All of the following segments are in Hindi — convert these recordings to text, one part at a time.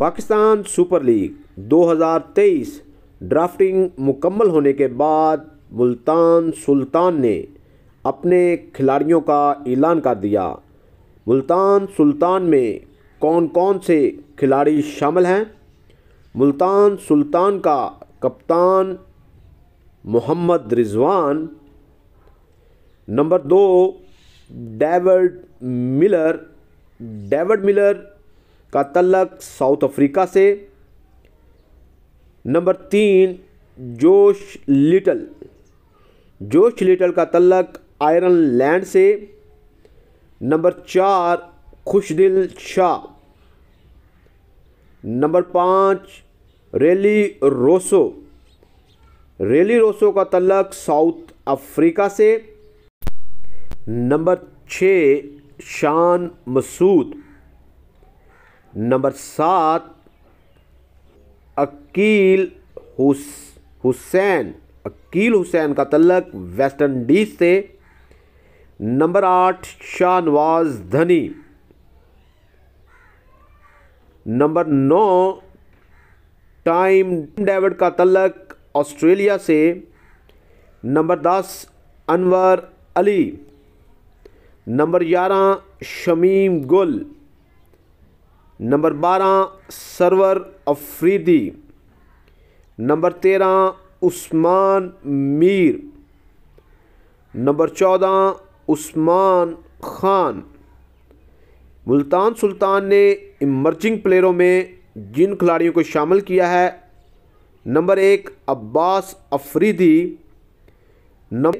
पाकिस्तान सुपर लीग 2023 ड्राफ्टिंग मुकम्मल होने के बाद मुल्तान सुल्तान ने अपने खिलाड़ियों का ऐलान कर दिया मुल्तान सुल्तान में कौन कौन से खिलाड़ी शामिल हैं मुल्तान सुल्तान का कप्तान मोहम्मद रिजवान नंबर दो डेविड मिलर डेविड मिलर का तलक साउथ अफ्रीका से नंबर तीन जोश लिटल जोश लिटल का तलक आयरन लैंड से नंबर चार खुशदिल शाह नंबर पाँच रेली रोसो रेली रोसो का तलक साउथ अफ्रीका से नंबर छः शान मसूद नंबर सात अकील हुसैन अकील हुसैन का तलक वेस्ट इंडीज से नंबर आठ शाहनवाज धनी नंबर नौ टाइम डेविड का तलक ऑस्ट्रेलिया से नंबर दस अनवर अली नंबर ग्यारह शमीम गुल नंबर बारह सरवर अफरीदी नंबर तेरह उस्मान मीर नंबर चौदह उस्मान खान मुल्तान सुल्तान ने इमर्जिंग प्लेयरों में जिन खिलाड़ियों को शामिल किया है नंबर एक अब्बास अफरीदी नंबर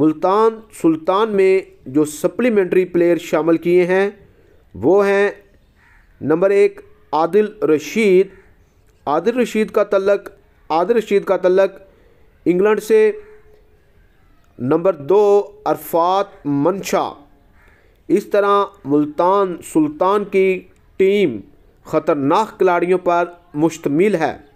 मुल्तान सुल्तान में जो सप्लीमेंट्री प्लेयर शामिल किए हैं वो हैं नंबर एक आदिल रशीद आदिल रशीद का तलक आदिल रशीद का तलक इंग्लैंड से नंबर दो अरफात मनशा इस तरह मुल्तान सुल्तान की टीम ख़तरनाक खिलाड़ियों पर मुश्तमिल है